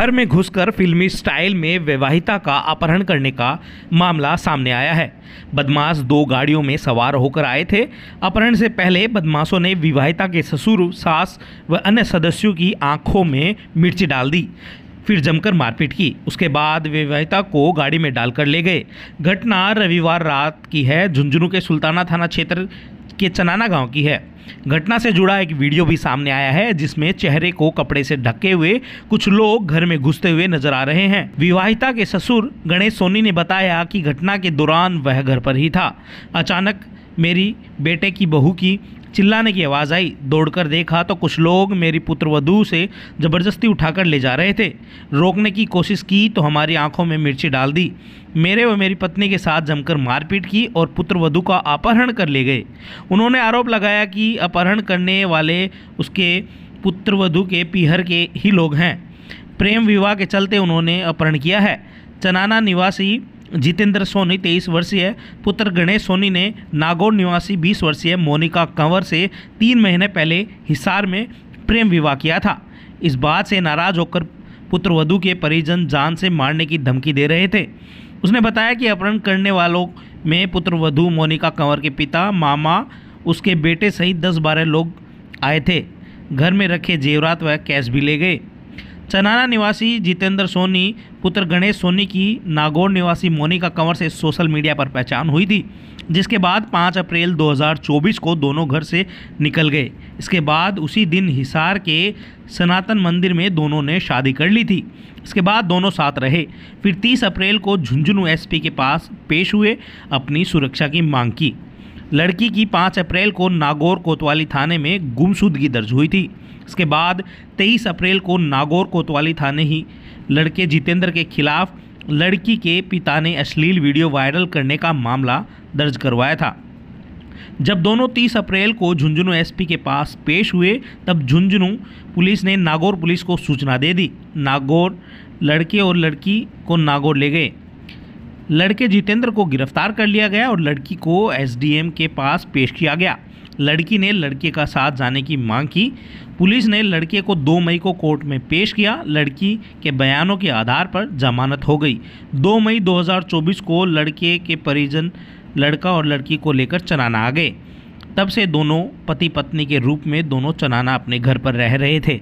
घर में घुसकर फिल्मी स्टाइल में विवाहिता का अपहरण करने का मामला सामने आया है बदमाश दो गाड़ियों में सवार होकर आए थे अपहरण से पहले बदमाशों ने विवाहिता के ससुर सास व अन्य सदस्यों की आंखों में मिर्ची डाल दी फिर जमकर मारपीट की उसके बाद विवाहिता को गाड़ी में डालकर ले गए घटना रविवार रात की है झुंझुनू के सुल्ताना थाना क्षेत्र के चनाना गांव की है घटना से जुड़ा एक वीडियो भी सामने आया है जिसमें चेहरे को कपड़े से ढके हुए कुछ लोग घर में घुसते हुए नजर आ रहे हैं विवाहिता के ससुर गणेश सोनी ने बताया कि घटना के दौरान वह घर पर ही था अचानक मेरी बेटे की बहू की चिल्लाने की आवाज़ आई दौड़कर देखा तो कुछ लोग मेरी वधू से ज़बरदस्ती उठाकर ले जा रहे थे रोकने की कोशिश की तो हमारी आंखों में मिर्ची डाल दी मेरे व मेरी पत्नी के साथ जमकर मारपीट की और पुत्रवधु का अपहरण कर ले गए उन्होंने आरोप लगाया कि अपहरण करने वाले उसके वधू के पीहर के ही लोग हैं प्रेम विवाह के चलते उन्होंने अपहरण किया है चनाना निवासी जितेंद्र सोनी तेईस वर्षीय पुत्र गणेश सोनी ने नागौर निवासी बीस वर्षीय मोनिका कंवर से तीन महीने पहले हिसार में प्रेम विवाह किया था इस बात से नाराज होकर पुत्र वधु के परिजन जान से मारने की धमकी दे रहे थे उसने बताया कि अपहरण करने वालों में पुत्र वधु मोनिका कंवर के पिता मामा उसके बेटे सहित दस बारह लोग आए थे घर में रखे जेवरात व कैश भी ले गए चनाना निवासी जितेंद्र सोनी पुत्र गणेश सोनी की नागौर निवासी मोनिका कंवर से सोशल मीडिया पर पहचान हुई थी जिसके बाद 5 अप्रैल 2024 को दोनों घर से निकल गए इसके बाद उसी दिन हिसार के सनातन मंदिर में दोनों ने शादी कर ली थी इसके बाद दोनों साथ रहे फिर 30 अप्रैल को झुंझुनू एसपी के पास पेश हुए अपनी सुरक्षा की मांग की लड़की की 5 अप्रैल को नागौर कोतवाली थाने में गुमशुदगी दर्ज हुई थी इसके बाद 23 अप्रैल को नागौर कोतवाली थाने ही लड़के जितेंद्र के खिलाफ लड़की के पिता ने अश्लील वीडियो वायरल करने का मामला दर्ज करवाया था जब दोनों 30 अप्रैल को झुंझुनू एसपी के पास पेश हुए तब झुंझुनू पुलिस ने नागौर पुलिस को सूचना दे दी नागौर लड़के और लड़की को नागौर ले गए लड़के जितेंद्र को गिरफ्तार कर लिया गया और लड़की को एसडीएम के पास पेश किया गया लड़की ने लड़के का साथ जाने की मांग की पुलिस ने लड़के को 2 मई को कोर्ट में पेश किया लड़की के बयानों के आधार पर जमानत हो गई 2 मई 2024 को लड़के के परिजन लड़का और लड़की को लेकर चनाना आ गए तब से दोनों पति पत्नी के रूप में दोनों चनाना अपने घर पर रह रहे थे